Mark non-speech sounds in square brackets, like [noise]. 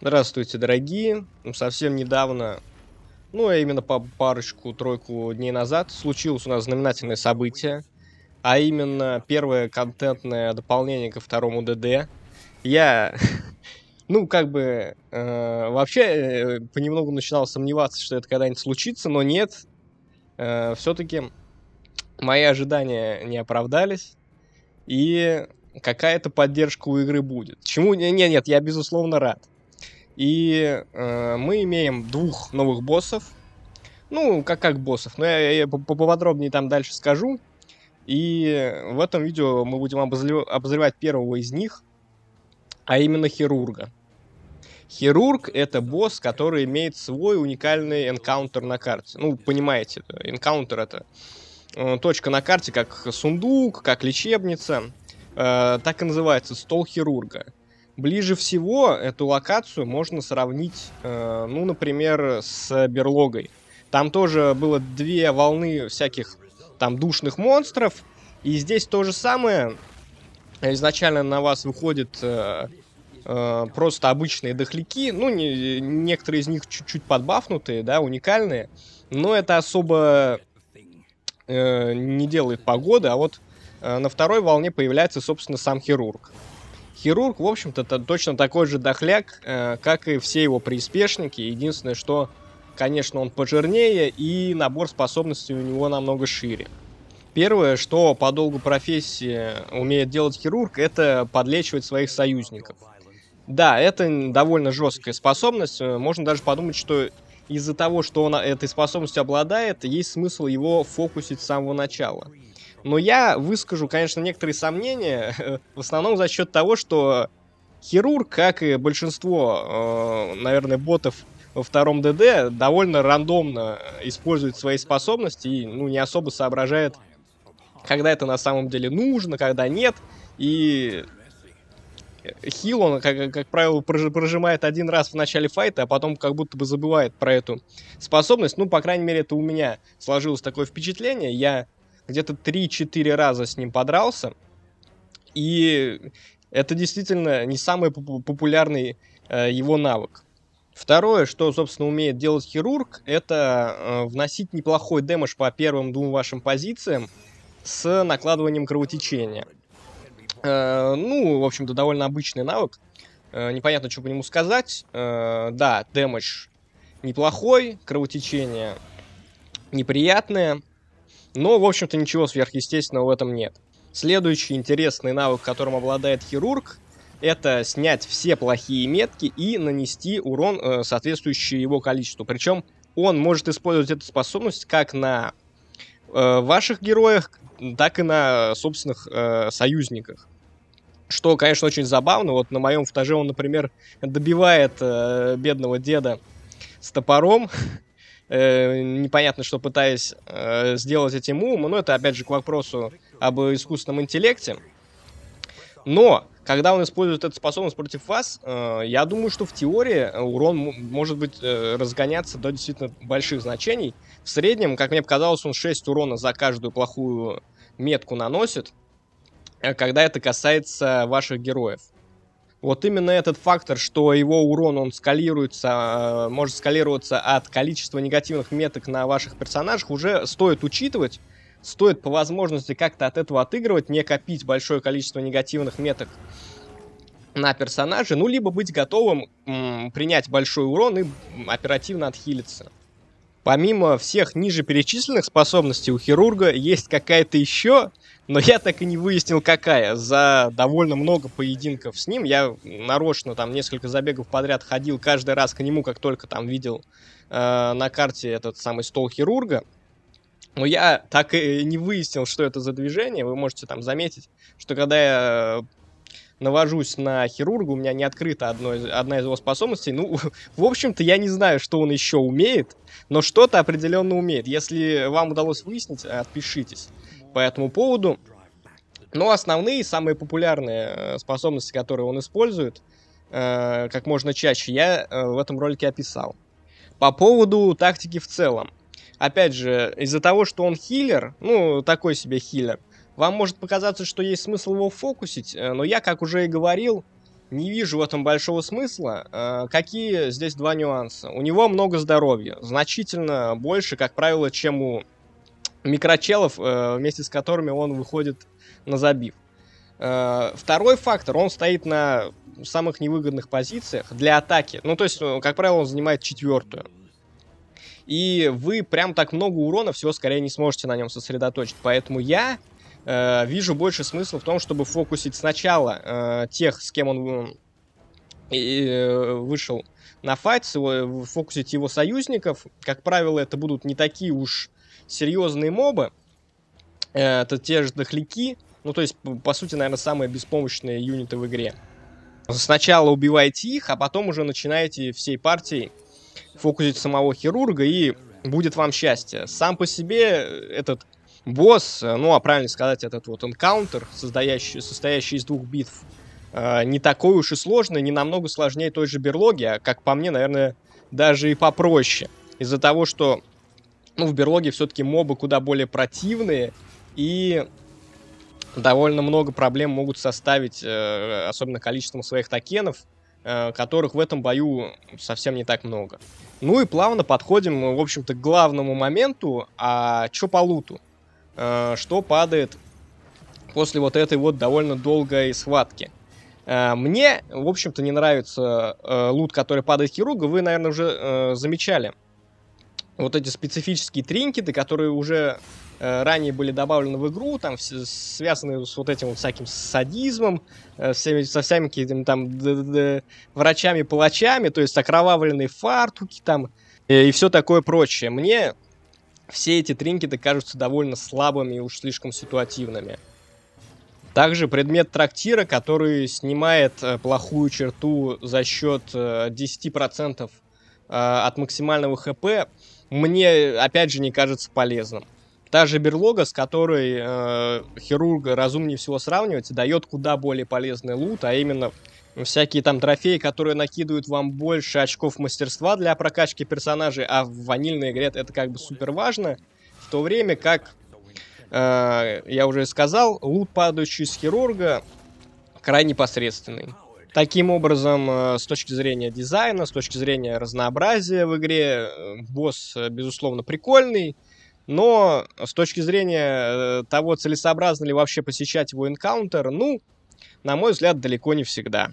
Здравствуйте, дорогие. Совсем недавно, ну, а именно по парочку-тройку дней назад, случилось у нас знаменательное событие, а именно первое контентное дополнение ко второму ДД. Я, [laughs] ну, как бы, э, вообще э, понемногу начинал сомневаться, что это когда-нибудь случится, но нет, э, все-таки мои ожидания не оправдались, и какая-то поддержка у игры будет. Чему? Нет, нет, я безусловно рад. И э, мы имеем двух новых боссов. Ну, как как боссов, но я, я поподробнее там дальше скажу. И в этом видео мы будем обозревать первого из них, а именно хирурга. Хирург — это босс, который имеет свой уникальный энкаунтер на карте. Ну, понимаете, э, энкаунтер — это э, точка на карте, как сундук, как лечебница. Э, так и называется, стол хирурга. Ближе всего эту локацию можно сравнить, э, ну, например, с берлогой. Там тоже было две волны всяких там душных монстров, и здесь то же самое. Изначально на вас выходит э, э, просто обычные дохляки, ну, не, некоторые из них чуть-чуть подбафнутые, да, уникальные, но это особо э, не делает погоды, а вот э, на второй волне появляется, собственно, сам хирург. Хирург, в общем-то, точно такой же дохляк, э, как и все его приспешники. Единственное, что, конечно, он пожирнее и набор способностей у него намного шире. Первое, что по долгу профессии умеет делать хирург, это подлечивать своих союзников. Да, это довольно жесткая способность. Можно даже подумать, что из-за того, что он этой способностью обладает, есть смысл его фокусить с самого начала. Но я выскажу, конечно, некоторые сомнения, [laughs] в основном за счет того, что хирург, как и большинство, э, наверное, ботов во втором ДД, довольно рандомно использует свои способности и ну, не особо соображает, когда это на самом деле нужно, когда нет. И хил он, как, как правило, прожимает один раз в начале файта, а потом как будто бы забывает про эту способность. Ну, по крайней мере, это у меня сложилось такое впечатление. Я где-то 3-4 раза с ним подрался, и это действительно не самый популярный э, его навык. Второе, что, собственно, умеет делать хирург, это э, вносить неплохой дэмэдж по первым двум вашим позициям с накладыванием кровотечения. Э, ну, в общем-то, довольно обычный навык. Э, непонятно, что по нему сказать. Э, да, дэмэдж неплохой, кровотечение неприятное – но, в общем-то, ничего сверхъестественного в этом нет. Следующий интересный навык, которым обладает хирург, это снять все плохие метки и нанести урон, э, соответствующий его количеству. Причем он может использовать эту способность как на э, ваших героях, так и на собственных э, союзниках. Что, конечно, очень забавно. Вот на моем футаже он, например, добивает э, бедного деда с топором, [laughs] э, непонятно, что пытаясь э, сделать этим умом, но это, опять же, к вопросу об искусственном интеллекте. Но, когда он использует эту способность против вас, э, я думаю, что в теории урон может быть э, разгоняться до действительно больших значений. В среднем, как мне показалось, он 6 урона за каждую плохую метку наносит, э, когда это касается ваших героев. Вот именно этот фактор, что его урон, он скалируется, э, может скалироваться от количества негативных меток на ваших персонажах, уже стоит учитывать. Стоит по возможности как-то от этого отыгрывать, не копить большое количество негативных меток на персонаже, ну, либо быть готовым м, принять большой урон и оперативно отхилиться. Помимо всех ниже перечисленных способностей у хирурга есть какая-то еще но я так и не выяснил, какая. За довольно много поединков с ним я нарочно там несколько забегов подряд ходил каждый раз к нему, как только там видел э, на карте этот самый стол хирурга. Но я так и не выяснил, что это за движение. Вы можете там заметить, что когда я э, навожусь на хирурга, у меня не открыта одно одна из его способностей. Ну, [laughs] в общем-то, я не знаю, что он еще умеет, но что-то определенно умеет. Если вам удалось выяснить, отпишитесь по этому поводу. Но основные, самые популярные э, способности, которые он использует, э, как можно чаще, я э, в этом ролике описал. По поводу тактики в целом. Опять же, из-за того, что он хилер, ну, такой себе хилер. э, вам может показаться, что есть смысл его фокусить, э, но я, как уже и говорил, не вижу в этом большого смысла. Э, какие здесь два нюанса? У него много здоровья, значительно больше, как правило, чем у микрочелов, э, вместе с которыми он выходит на забив. Второй фактор, он стоит на самых невыгодных позициях для атаки. Ну, то есть, как правило, он занимает четвертую. И вы прям так много урона всего скорее не сможете на нем сосредоточить. Поэтому я э, вижу больше смысла в том, чтобы фокусить сначала э, тех, с кем он э, э вышел на файт, фокусить его союзников. Как правило, это будут не такие уж серьезные мобы, э, это те же дохляки, ну, то есть, по сути, наверное, самые беспомощные юниты в игре. Сначала убиваете их, а потом уже начинаете всей партией фокусить самого хирурга, и будет вам счастье. Сам по себе этот босс, э, ну, а правильно сказать, этот вот энкаунтер, создающий, состоящий из двух битв, э, не такой уж и сложный, не намного сложнее той же берлоги, а, как по мне, наверное, даже и попроще. Из-за того, что ну, в берлоге все-таки мобы куда более противные, и довольно много проблем могут составить, э, особенно количеством своих токенов, которых в этом бою совсем не так много. Ну и плавно подходим, в общем-то, к главному моменту, а чё по луту? Э, что падает после вот этой вот довольно долгой схватки. Э, мне, в общем-то, не нравится э, лут, который падает хирурга. Вы, наверное, уже замечали вот эти специфические тринкеты, которые уже ранее были добавлены в игру, там связанные с вот этим вот всяким садизмом, всеми, со всеми какими-то там врачами-палачами, то есть окровавленные фартуки там и, и все такое прочее. Мне все эти тринкеты кажутся довольно слабыми и уж слишком ситуативными. Также предмет трактира, который снимает э, плохую черту за счет 10% э, э, от максимального ХП, мне опять же не кажется полезным. Та же берлога, с которой э, хирурга разумнее всего сравнивать, дает куда более полезный лут, а именно всякие там трофеи, которые накидывают вам больше очков мастерства для прокачки персонажей, а в ванильной игре это как бы супер важно, в то время как, э, я уже сказал, лут, падающий с хирурга, крайне посредственный. Таким образом, э, с точки зрения дизайна, с точки зрения разнообразия в игре, э, босс, э, безусловно, прикольный, но с точки зрения э, того, целесообразно ли вообще посещать его энкаунтер, ну, на мой взгляд, далеко не всегда.